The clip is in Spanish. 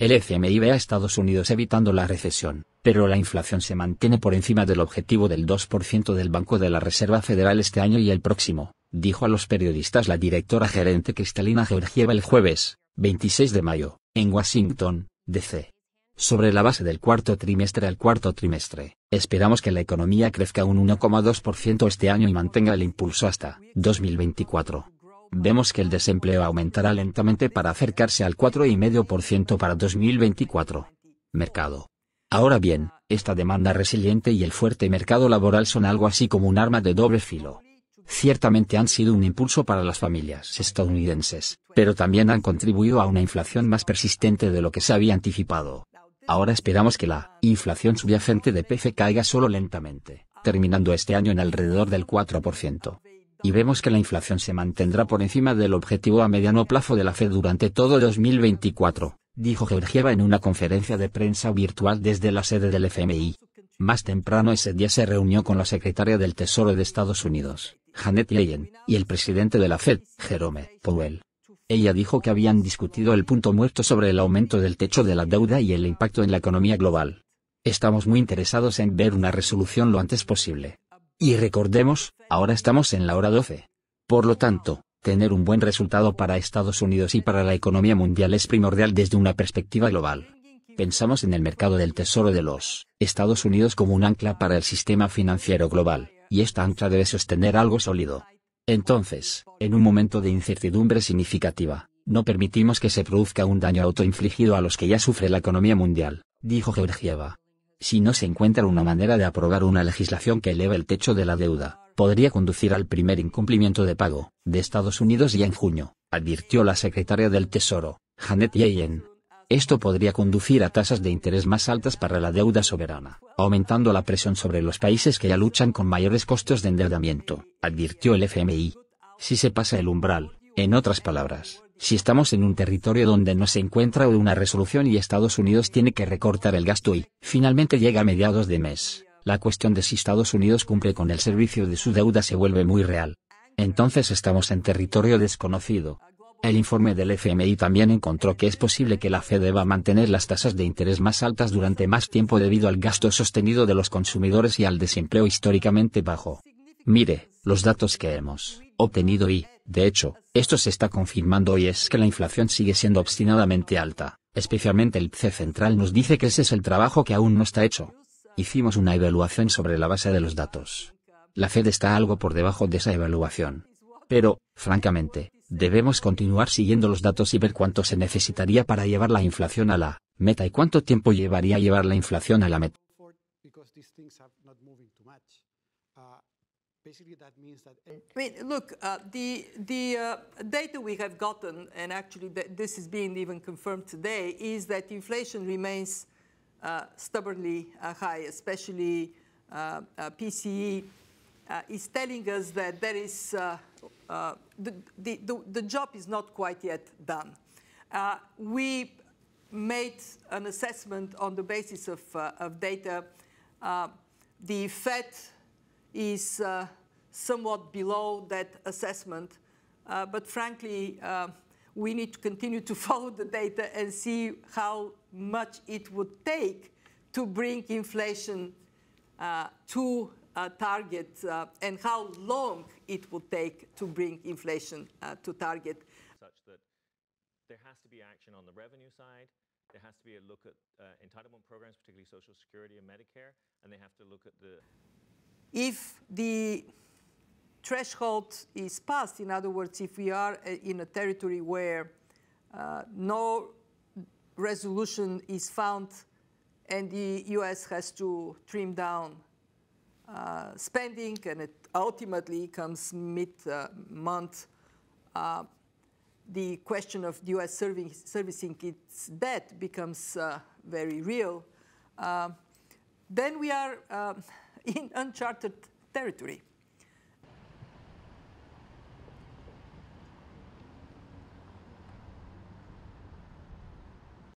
El FMI ve a Estados Unidos evitando la recesión, pero la inflación se mantiene por encima del objetivo del 2% del Banco de la Reserva Federal este año y el próximo, dijo a los periodistas la directora gerente Cristalina Georgieva el jueves, 26 de mayo, en Washington, D.C. Sobre la base del cuarto trimestre al cuarto trimestre, esperamos que la economía crezca un 1,2% este año y mantenga el impulso hasta 2024 vemos que el desempleo aumentará lentamente para acercarse al 4,5% para 2024. Mercado. Ahora bien, esta demanda resiliente y el fuerte mercado laboral son algo así como un arma de doble filo. Ciertamente han sido un impulso para las familias estadounidenses, pero también han contribuido a una inflación más persistente de lo que se había anticipado. Ahora esperamos que la inflación subyacente de PF caiga solo lentamente, terminando este año en alrededor del 4% y vemos que la inflación se mantendrá por encima del objetivo a mediano plazo de la Fed durante todo 2024, dijo Georgieva en una conferencia de prensa virtual desde la sede del FMI. Más temprano ese día se reunió con la secretaria del Tesoro de Estados Unidos, Janet Yellen, y el presidente de la Fed, Jerome Powell. Ella dijo que habían discutido el punto muerto sobre el aumento del techo de la deuda y el impacto en la economía global. Estamos muy interesados en ver una resolución lo antes posible, y recordemos, ahora estamos en la hora 12. Por lo tanto, tener un buen resultado para Estados Unidos y para la economía mundial es primordial desde una perspectiva global. Pensamos en el mercado del tesoro de los Estados Unidos como un ancla para el sistema financiero global, y esta ancla debe sostener algo sólido. Entonces, en un momento de incertidumbre significativa, no permitimos que se produzca un daño autoinfligido a los que ya sufre la economía mundial, dijo Georgieva si no se encuentra una manera de aprobar una legislación que eleve el techo de la deuda, podría conducir al primer incumplimiento de pago de Estados Unidos ya en junio, advirtió la secretaria del Tesoro, Janet Yellen. Esto podría conducir a tasas de interés más altas para la deuda soberana, aumentando la presión sobre los países que ya luchan con mayores costos de endeudamiento, advirtió el FMI. Si se pasa el umbral, en otras palabras, si estamos en un territorio donde no se encuentra una resolución y Estados Unidos tiene que recortar el gasto y, finalmente llega a mediados de mes, la cuestión de si Estados Unidos cumple con el servicio de su deuda se vuelve muy real. Entonces estamos en territorio desconocido. El informe del FMI también encontró que es posible que la Fed deba mantener las tasas de interés más altas durante más tiempo debido al gasto sostenido de los consumidores y al desempleo históricamente bajo. Mire, los datos que hemos obtenido y, de hecho, esto se está confirmando y es que la inflación sigue siendo obstinadamente alta, especialmente el PCE central nos dice que ese es el trabajo que aún no está hecho. Hicimos una evaluación sobre la base de los datos. La Fed está algo por debajo de esa evaluación. Pero, francamente, debemos continuar siguiendo los datos y ver cuánto se necesitaría para llevar la inflación a la meta y cuánto tiempo llevaría llevar la inflación a la meta. Basically, that means that. I mean, look, uh, the the uh, data we have gotten, and actually th this is being even confirmed today, is that inflation remains uh, stubbornly uh, high, especially uh, uh, PCE is telling us that there is the, the, the the job is not quite yet done. we made an assessment on the basis of of data. the Fed is uh, somewhat below that assessment. Uh, but frankly, uh, we need to continue to follow the data and see how much it would take to bring inflation to a target uh, and how long it would take to bring inflation uh, to target. Such that there has to be action on the revenue side, there has to be a look at entitlement programs, particularly Social Security and Medicare, and they have to look at the if the threshold is passed, in other words, if we are uh, in a territory where uh, no resolution is found and the US has to trim down uh, spending and it ultimately comes mid-month, uh, uh, the question of the US serving, servicing its debt becomes uh, very real. then we are um, in uncharted territory.